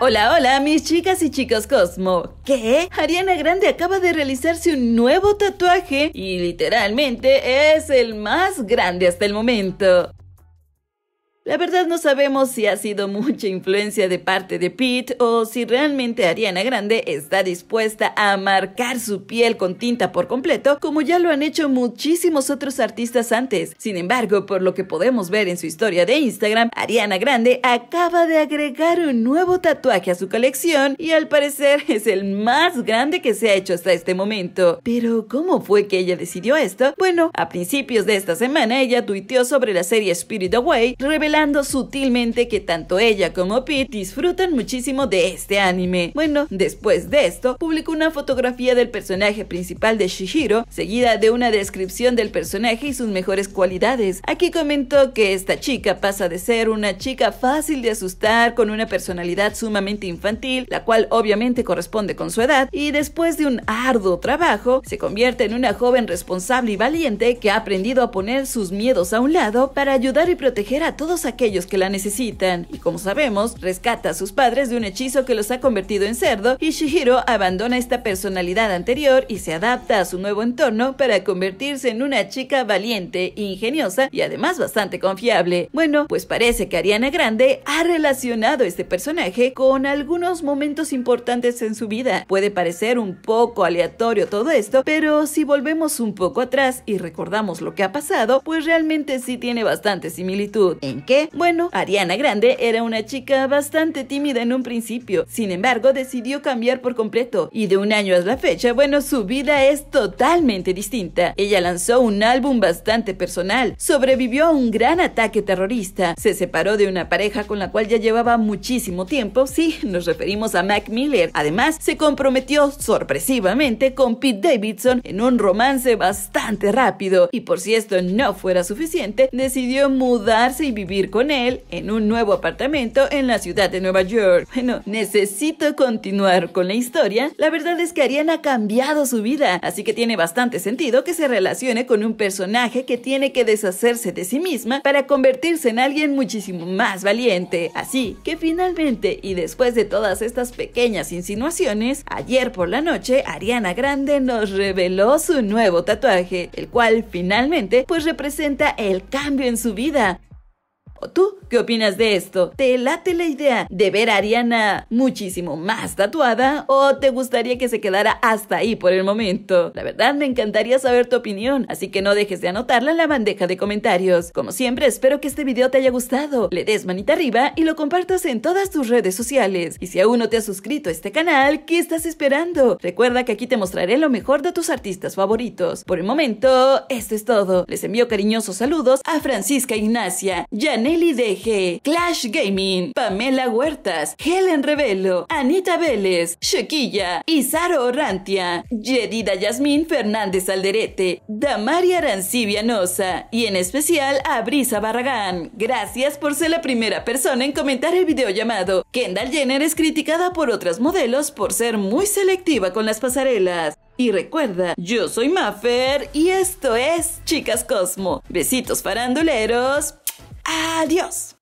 Hola, hola, mis chicas y chicos Cosmo. ¿Qué? Ariana Grande acaba de realizarse un nuevo tatuaje y literalmente es el más grande hasta el momento. La verdad no sabemos si ha sido mucha influencia de parte de Pete o si realmente Ariana Grande está dispuesta a marcar su piel con tinta por completo, como ya lo han hecho muchísimos otros artistas antes. Sin embargo, por lo que podemos ver en su historia de Instagram, Ariana Grande acaba de agregar un nuevo tatuaje a su colección y al parecer es el más grande que se ha hecho hasta este momento. Pero, ¿cómo fue que ella decidió esto? Bueno, a principios de esta semana ella tuiteó sobre la serie Spirit Away, revelando sutilmente que tanto ella como Pete disfrutan muchísimo de este anime. Bueno, después de esto, publicó una fotografía del personaje principal de Shihiro, seguida de una descripción del personaje y sus mejores cualidades. Aquí comentó que esta chica pasa de ser una chica fácil de asustar con una personalidad sumamente infantil, la cual obviamente corresponde con su edad, y después de un arduo trabajo, se convierte en una joven responsable y valiente que ha aprendido a poner sus miedos a un lado para ayudar y proteger a todos aquellos que la necesitan. Y como sabemos, rescata a sus padres de un hechizo que los ha convertido en cerdo y Shihiro abandona esta personalidad anterior y se adapta a su nuevo entorno para convertirse en una chica valiente, ingeniosa y además bastante confiable. Bueno, pues parece que Ariana Grande ha relacionado este personaje con algunos momentos importantes en su vida. Puede parecer un poco aleatorio todo esto, pero si volvemos un poco atrás y recordamos lo que ha pasado, pues realmente sí tiene bastante similitud. En bueno, Ariana Grande era una chica bastante tímida en un principio, sin embargo decidió cambiar por completo y de un año a la fecha, bueno, su vida es totalmente distinta. Ella lanzó un álbum bastante personal, sobrevivió a un gran ataque terrorista, se separó de una pareja con la cual ya llevaba muchísimo tiempo, sí, nos referimos a Mac Miller. Además, se comprometió sorpresivamente con Pete Davidson en un romance bastante rápido y por si esto no fuera suficiente, decidió mudarse y vivir con él en un nuevo apartamento en la ciudad de Nueva York. Bueno, necesito continuar con la historia. La verdad es que Ariana ha cambiado su vida, así que tiene bastante sentido que se relacione con un personaje que tiene que deshacerse de sí misma para convertirse en alguien muchísimo más valiente. Así que finalmente y después de todas estas pequeñas insinuaciones, ayer por la noche Ariana Grande nos reveló su nuevo tatuaje, el cual finalmente pues representa el cambio en su vida, ¿O ¿Tú qué opinas de esto? ¿Te late la idea de ver a Ariana muchísimo más tatuada o te gustaría que se quedara hasta ahí por el momento? La verdad me encantaría saber tu opinión, así que no dejes de anotarla en la bandeja de comentarios. Como siempre, espero que este video te haya gustado, le des manita arriba y lo compartas en todas tus redes sociales. Y si aún no te has suscrito a este canal, ¿qué estás esperando? Recuerda que aquí te mostraré lo mejor de tus artistas favoritos. Por el momento, esto es todo. Les envío cariñosos saludos a Francisca Ignacia, Janet Nelly DG, Clash Gaming, Pamela Huertas, Helen Revelo, Anita Vélez, Shequilla, Isaro Orrantia, Yedida Yasmín Fernández Alderete, Damaria Arancibia Noza y en especial a Brisa Barragán. Gracias por ser la primera persona en comentar el video llamado Kendall Jenner es criticada por otras modelos por ser muy selectiva con las pasarelas. Y recuerda, yo soy Maffer y esto es Chicas Cosmo. Besitos faranduleros. Adiós.